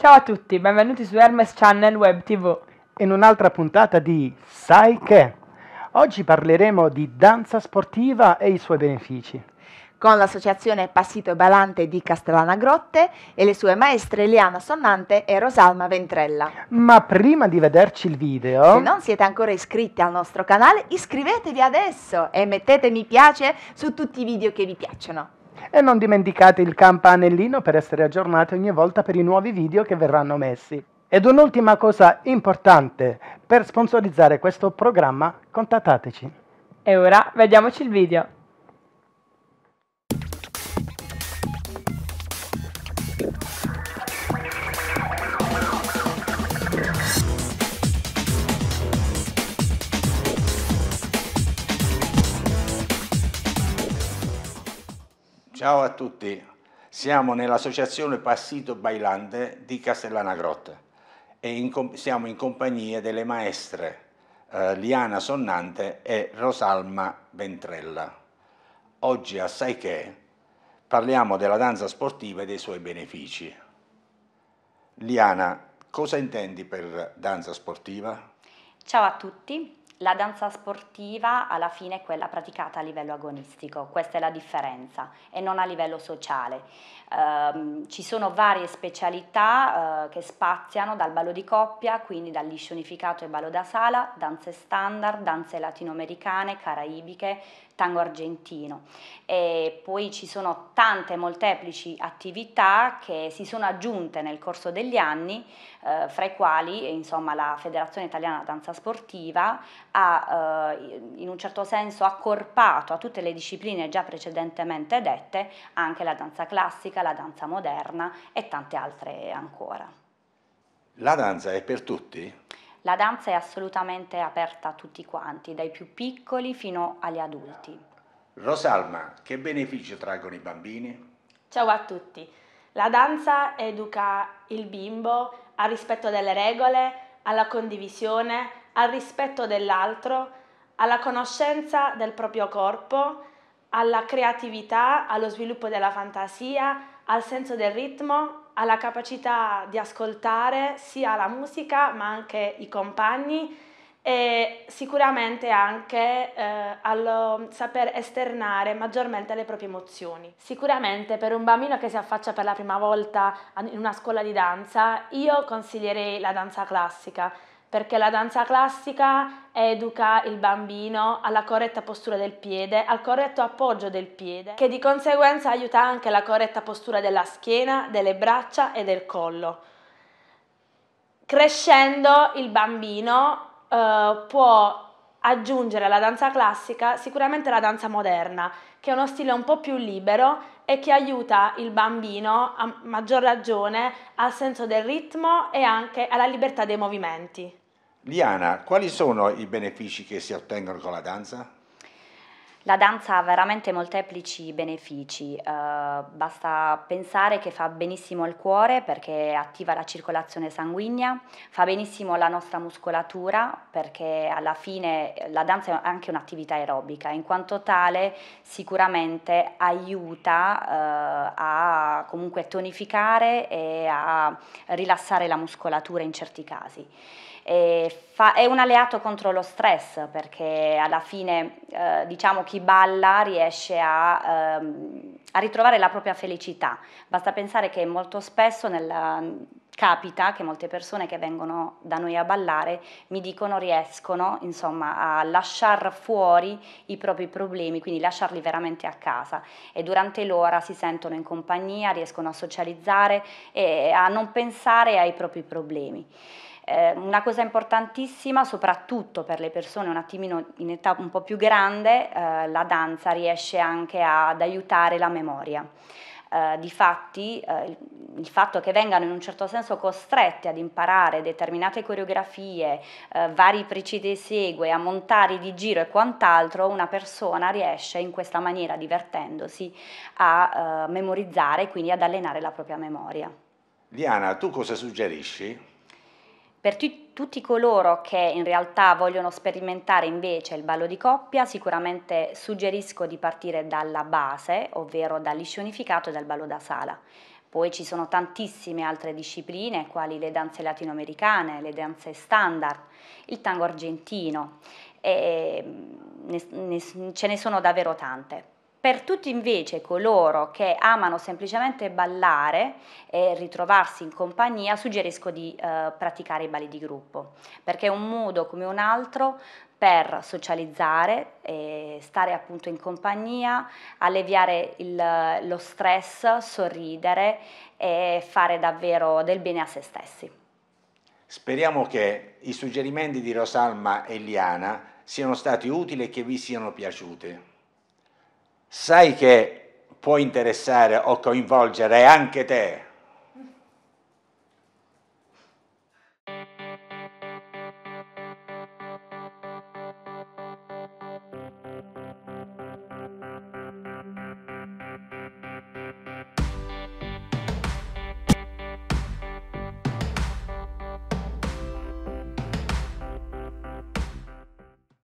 Ciao a tutti, benvenuti su Hermes Channel Web TV. In un'altra puntata di Sai che? Oggi parleremo di danza sportiva e i suoi benefici. Con l'associazione Passito e Balante di Castellana Grotte e le sue maestre Eliana Sonnante e Rosalma Ventrella. Ma prima di vederci il video... Se non siete ancora iscritti al nostro canale, iscrivetevi adesso e mettete mi piace su tutti i video che vi piacciono. E non dimenticate il campanellino per essere aggiornati ogni volta per i nuovi video che verranno messi. Ed un'ultima cosa importante, per sponsorizzare questo programma contattateci. E ora vediamoci il video. Ciao a tutti, siamo nell'associazione Passito Bailante di Castellana Grotta e in, siamo in compagnia delle maestre eh, Liana Sonnante e Rosalma Ventrella. Oggi assai che parliamo della danza sportiva e dei suoi benefici. Liana, cosa intendi per danza sportiva? Ciao a tutti, la danza sportiva alla fine è quella praticata a livello agonistico, questa è la differenza, e non a livello sociale. Eh, ci sono varie specialità eh, che spaziano dal ballo di coppia, quindi dal liscio unificato e ballo da sala, danze standard, danze latinoamericane, caraibiche, tango argentino. E poi ci sono tante molteplici attività che si sono aggiunte nel corso degli anni, eh, fra i quali insomma, la Federazione Italiana Danza Sportiva ha eh, in un certo senso accorpato a tutte le discipline già precedentemente dette anche la danza classica, la danza moderna e tante altre ancora. La danza è per tutti? La danza è assolutamente aperta a tutti quanti, dai più piccoli fino agli adulti. Rosalma, che beneficio traggono i bambini? Ciao a tutti. La danza educa il bimbo al rispetto delle regole, alla condivisione, al rispetto dell'altro, alla conoscenza del proprio corpo, alla creatività, allo sviluppo della fantasia, al senso del ritmo ha la capacità di ascoltare sia la musica ma anche i compagni e sicuramente anche eh, al saper esternare maggiormente le proprie emozioni. Sicuramente per un bambino che si affaccia per la prima volta in una scuola di danza, io consiglierei la danza classica perché la danza classica educa il bambino alla corretta postura del piede, al corretto appoggio del piede, che di conseguenza aiuta anche la corretta postura della schiena, delle braccia e del collo. Crescendo il bambino eh, può aggiungere alla danza classica sicuramente la danza moderna, che è uno stile un po' più libero e che aiuta il bambino, a maggior ragione, al senso del ritmo e anche alla libertà dei movimenti. Liana, quali sono i benefici che si ottengono con la danza? La danza ha veramente molteplici benefici, eh, basta pensare che fa benissimo al cuore perché attiva la circolazione sanguigna, fa benissimo la nostra muscolatura perché alla fine la danza è anche un'attività aerobica, in quanto tale sicuramente aiuta eh, a comunque tonificare e a rilassare la muscolatura in certi casi. Fa, è un alleato contro lo stress perché alla fine eh, diciamo chi chi balla riesce a, ehm, a ritrovare la propria felicità. Basta pensare che molto spesso nella, capita che molte persone che vengono da noi a ballare mi dicono riescono insomma a lasciar fuori i propri problemi, quindi lasciarli veramente a casa e durante l'ora si sentono in compagnia, riescono a socializzare e a non pensare ai propri problemi. Eh, una cosa importantissima, soprattutto per le persone un attimino in età un po' più grande, eh, la danza riesce anche ad aiutare la memoria. Eh, difatti eh, il fatto che vengano in un certo senso costrette ad imparare determinate coreografie, eh, vari precisi segue, a montare di giro e quant'altro, una persona riesce in questa maniera, divertendosi, a eh, memorizzare e quindi ad allenare la propria memoria. Diana, tu cosa suggerisci? Per t- tutti coloro che in realtà vogliono sperimentare invece il ballo di coppia, sicuramente suggerisco di partire dalla base, ovvero dal liscio unificato e dal ballo da sala. Poi ci sono tantissime altre discipline, quali le danze latinoamericane, le danze standard, il tango argentino, e ne, mm, ne, ce ne sono davvero tante. Per tutti invece coloro che amano semplicemente ballare e ritrovarsi in compagnia, suggerisco di eh, praticare i balli di gruppo, perché è un modo come un altro per socializzare, stare appunto in compagnia, alleviare il, lo stress, sorridere e fare davvero del bene a se stessi. Speriamo che i suggerimenti di Rosalma e Liana siano stati utili e che vi siano piaciuti sai che può interessare o coinvolgere anche te